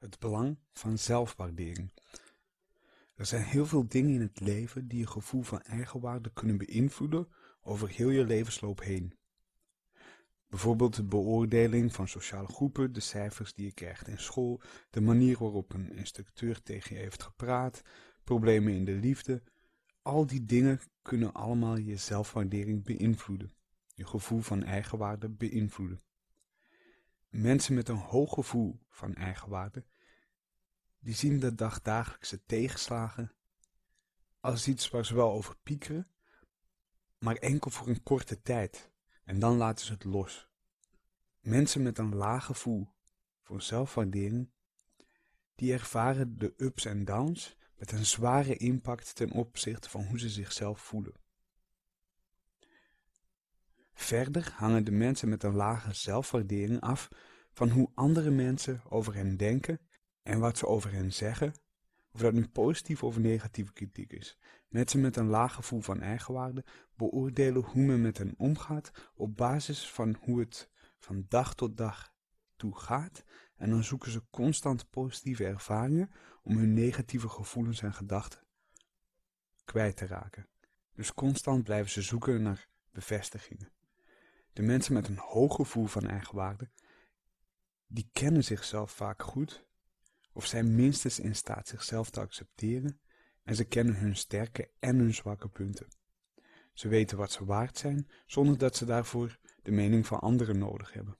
Het belang van zelfwaardering. Er zijn heel veel dingen in het leven die je gevoel van eigenwaarde kunnen beïnvloeden over heel je levensloop heen. Bijvoorbeeld de beoordeling van sociale groepen, de cijfers die je krijgt in school, de manier waarop een instructeur tegen je heeft gepraat, problemen in de liefde. Al die dingen kunnen allemaal je zelfwaardering beïnvloeden, je gevoel van eigenwaarde beïnvloeden. Mensen met een hoog gevoel van eigenwaarde, die zien de dagdagelijkse tegenslagen als iets waar ze wel over piekeren, maar enkel voor een korte tijd en dan laten ze het los. Mensen met een laag gevoel voor zelfwaardering, die ervaren de ups en downs met een zware impact ten opzichte van hoe ze zichzelf voelen. Verder hangen de mensen met een lage zelfwaardering af van hoe andere mensen over hen denken en wat ze over hen zeggen, of dat nu positieve of negatieve kritiek is. Mensen met een laag gevoel van eigenwaarde beoordelen hoe men met hen omgaat op basis van hoe het van dag tot dag toe gaat en dan zoeken ze constant positieve ervaringen om hun negatieve gevoelens en gedachten kwijt te raken. Dus constant blijven ze zoeken naar bevestigingen. De mensen met een hoog gevoel van eigenwaarde, die kennen zichzelf vaak goed, of zijn minstens in staat zichzelf te accepteren en ze kennen hun sterke en hun zwakke punten. Ze weten wat ze waard zijn, zonder dat ze daarvoor de mening van anderen nodig hebben.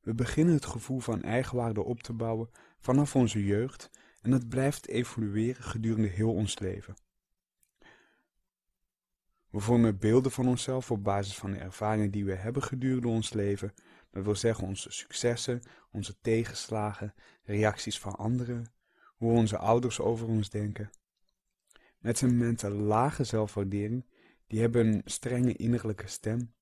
We beginnen het gevoel van eigenwaarde op te bouwen vanaf onze jeugd en dat blijft evolueren gedurende heel ons leven. We vormen beelden van onszelf op basis van de ervaringen die we hebben gedurende ons leven. Dat wil zeggen onze successen, onze tegenslagen, reacties van anderen, hoe onze ouders over ons denken. Mensen met mentale lage zelfwaardering, die hebben een strenge innerlijke stem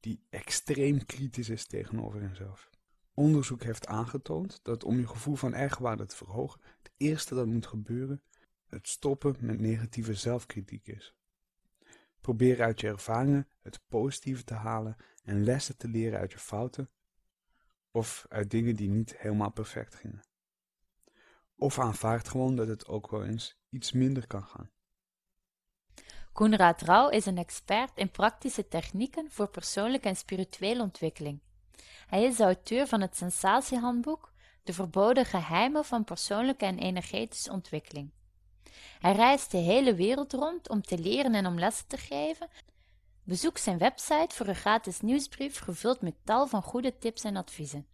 die extreem kritisch is tegenover henzelf. Onderzoek heeft aangetoond dat om je gevoel van eigenwaarde te verhogen, het eerste dat moet gebeuren, het stoppen met negatieve zelfkritiek is. Probeer uit je ervaringen het positieve te halen en lessen te leren uit je fouten of uit dingen die niet helemaal perfect gingen. Of aanvaard gewoon dat het ook wel eens iets minder kan gaan. Koenraad Rauw is een expert in praktische technieken voor persoonlijke en spirituele ontwikkeling. Hij is auteur van het sensatiehandboek De verboden geheimen van persoonlijke en energetische ontwikkeling. Hij reist de hele wereld rond om te leren en om lessen te geven. Bezoek zijn website voor een gratis nieuwsbrief gevuld met tal van goede tips en adviezen.